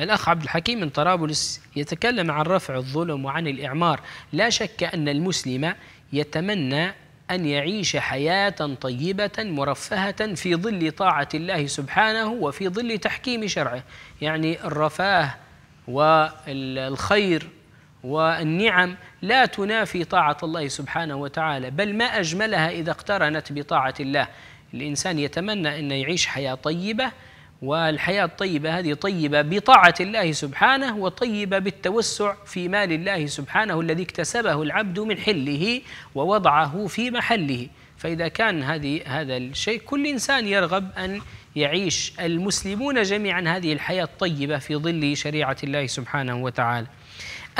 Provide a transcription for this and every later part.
الأخ عبد الحكيم من طرابلس يتكلم عن رفع الظلم وعن الإعمار لا شك أن المسلم يتمنى أن يعيش حياة طيبة مرفهة في ظل طاعة الله سبحانه وفي ظل تحكيم شرعه يعني الرفاه والخير والنعم لا تنافي طاعة الله سبحانه وتعالى بل ما أجملها إذا اقترنت بطاعة الله الإنسان يتمنى أن يعيش حياة طيبة والحياة الطيبة هذه طيبة بطاعة الله سبحانه وطيبة بالتوسع في مال الله سبحانه الذي اكتسبه العبد من حله ووضعه في محله فإذا كان هذه هذا الشيء كل إنسان يرغب أن يعيش المسلمون جميعا هذه الحياة الطيبة في ظل شريعة الله سبحانه وتعالى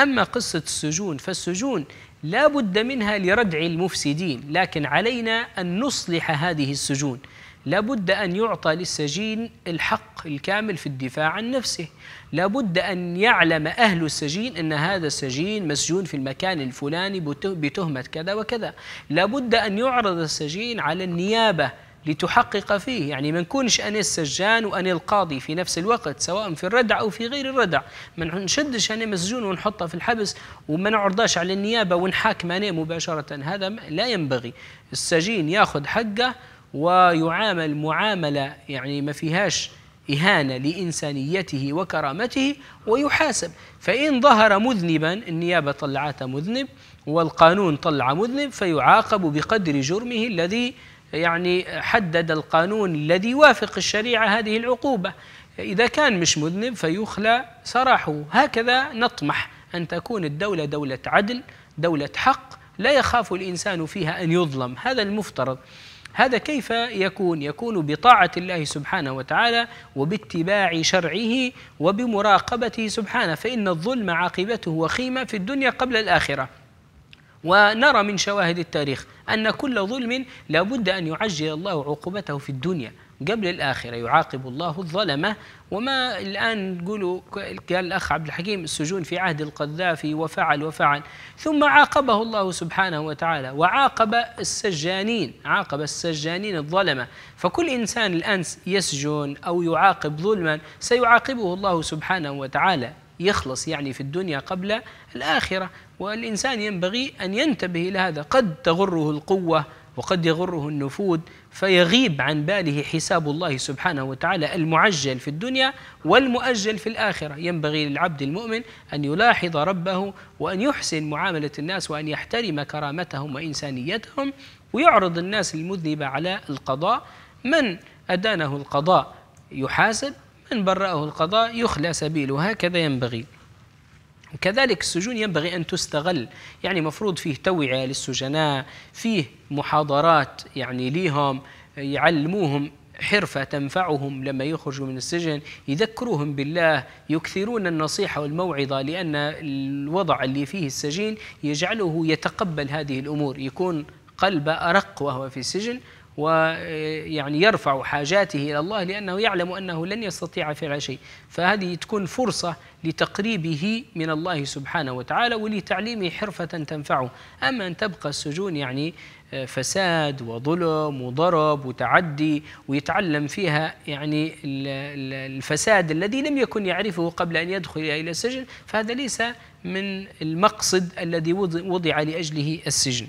أما قصة السجون فالسجون لا بد منها لردع المفسدين لكن علينا أن نصلح هذه السجون لابد أن يعطى للسجين الحق الكامل في الدفاع عن نفسه لابد أن يعلم أهل السجين أن هذا السجين مسجون في المكان الفلاني بتهمة كذا وكذا لابد أن يعرض السجين على النيابة لتحقق فيه يعني ما نكونش أنا السجان وأنا القاضي في نفس الوقت سواء في الردع أو في غير الردع ما نشدش أنا مسجون ونحطه في الحبس وما نعرضاش على النيابة ونحاكم أنا مباشرة هذا لا ينبغي السجين ياخذ حقه ويعامل معاملة يعني ما فيهاش إهانة لإنسانيته وكرامته ويحاسب فإن ظهر مذنبا النيابة طلعته مذنب والقانون طلع مذنب فيعاقب بقدر جرمه الذي يعني حدد القانون الذي يوافق الشريعة هذه العقوبة إذا كان مش مذنب فيخلى سراحه هكذا نطمح أن تكون الدولة دولة عدل دولة حق لا يخاف الإنسان فيها أن يظلم هذا المفترض هذا كيف يكون يكون بطاعة الله سبحانه وتعالى وباتباع شرعه وبمراقبته سبحانه فإن الظلم عاقبته وخيمة في الدنيا قبل الآخرة ونرى من شواهد التاريخ أن كل ظلم لابد أن يعجل الله عقوبته في الدنيا قبل الآخرة يعاقب الله الظلمة وما الآن قالوا قال الأخ عبد الحكيم السجون في عهد القذافي وفعل وفعل ثم عاقبه الله سبحانه وتعالى وعاقب السجانين عاقب السجانين الظلمة فكل إنسان الآن يسجن أو يعاقب ظلما سيعاقبه الله سبحانه وتعالى يخلص يعني في الدنيا قبل الآخرة والإنسان ينبغي أن ينتبه إلى هذا قد تغره القوة وقد يغره النفود فيغيب عن باله حساب الله سبحانه وتعالى المعجل في الدنيا والمؤجل في الآخرة ينبغي للعبد المؤمن أن يلاحظ ربه وأن يحسن معاملة الناس وأن يحترم كرامتهم وإنسانيتهم ويعرض الناس المذنبة على القضاء من أدانه القضاء يحاسب من برأه القضاء يخلى سبيله هكذا ينبغي كذلك السجون ينبغي أن تستغل يعني مفروض فيه توعية للسجناء فيه محاضرات يعني ليهم يعلموهم حرفة تنفعهم لما يخرجوا من السجن يذكروهم بالله يكثرون النصيحة والموعظة لأن الوضع اللي فيه السجين يجعله يتقبل هذه الأمور يكون قلبه أرق وهو في السجن ويعني آه، يرفع حاجاته إلى الله لأنه يعلم أنه لن يستطيع فعل شيء فهذه تكون فرصة لتقريبه من الله سبحانه وتعالى ولتعليمه حرفة تنفعه أما أن تبقى السجون يعني آه، فساد وظلم وضرب وتعدي ويتعلم فيها يعني الفساد الذي لم يكن يعرفه قبل أن يدخل إلى السجن فهذا ليس من المقصد الذي وضع لأجله السجن